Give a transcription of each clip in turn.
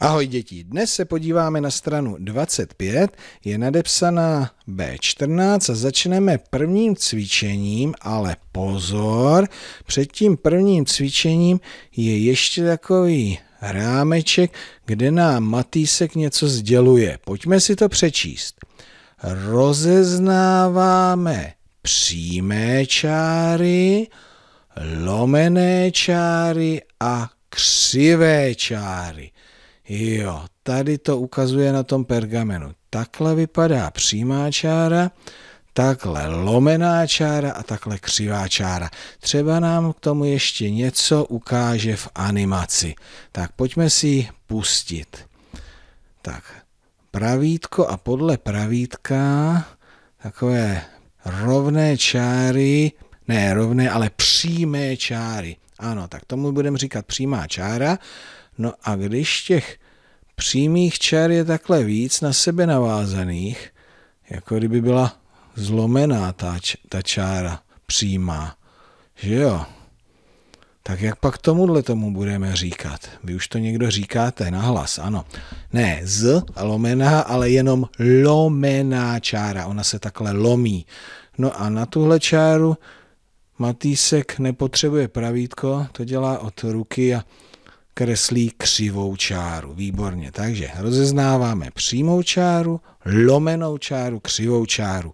Ahoj děti, dnes se podíváme na stranu 25, je nadepsaná B14 a začneme prvním cvičením, ale pozor, před tím prvním cvičením je ještě takový rámeček, kde nám Matýsek něco sděluje. Pojďme si to přečíst. Rozeznáváme přímé čáry, lomené čáry a křivé čáry. Jo, tady to ukazuje na tom pergamenu. Takhle vypadá přímá čára, takhle lomená čára a takhle křivá čára. Třeba nám k tomu ještě něco ukáže v animaci. Tak pojďme si ji pustit. Tak, pravítko a podle pravítka takové rovné čáry, ne rovné, ale přímé čáry. Ano, tak tomu budeme říkat přímá čára No a když těch přímých čer je takhle víc na sebe navázaných, jako kdyby byla zlomená ta, ta čára přímá, že jo? Tak jak pak tomuhle tomu budeme říkat? Vy už to někdo říkáte na hlas, ano. Ne z lomená, ale jenom lomená čára. Ona se takhle lomí. No a na tuhle čáru Matýsek nepotřebuje pravítko, to dělá od ruky a kreslí křivou čáru. Výborně, takže rozeznáváme přímou čáru, lomenou čáru, křivou čáru.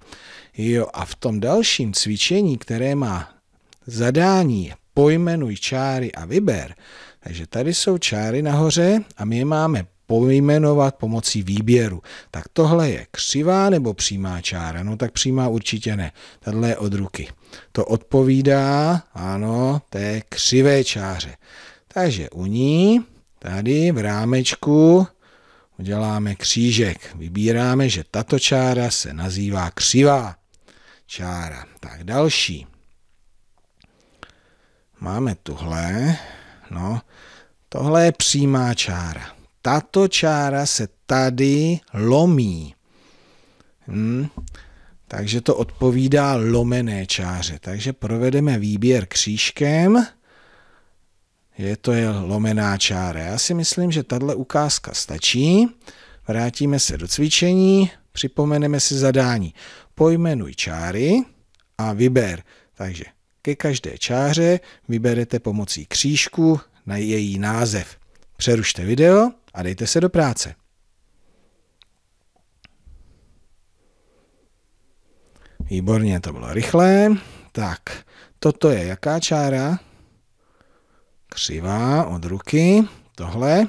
Jo, a v tom dalším cvičení, které má zadání pojmenuj čáry a vyber, takže tady jsou čáry nahoře a my je máme pojmenovat pomocí výběru. Tak tohle je křivá nebo přímá čára? No tak přímá určitě ne. Tadle je od ruky. To odpovídá, ano, té křivé čáře. Takže u ní tady v rámečku uděláme křížek. Vybíráme, že tato čára se nazývá křivá čára. Tak další. Máme tuhle. No, tohle je přímá čára. Tato čára se tady lomí. Hmm. Takže to odpovídá lomené čáře. Takže provedeme výběr křížkem je to je lomená čára. Já si myslím, že tahle ukázka stačí. Vrátíme se do cvičení, připomeneme si zadání. Pojmenuj čáry a vyber. Takže ke každé čáře vyberete pomocí křížku na její název. Přerušte video a dejte se do práce. Výborně, to bylo rychlé. Tak, toto je jaká čára? křivá od ruky, tohle,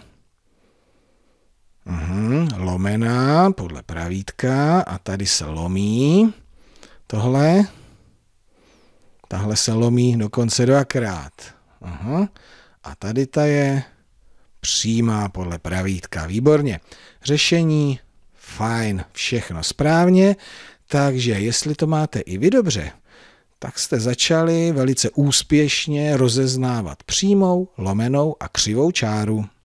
uhum, lomená podle pravítka a tady se lomí, tohle, tahle se lomí dokonce dvakrát. Uhum. A tady ta je přímá podle pravítka. Výborně. Řešení, fajn, všechno správně. Takže jestli to máte i vy dobře, tak jste začali velice úspěšně rozeznávat přímou, lomenou a křivou čáru.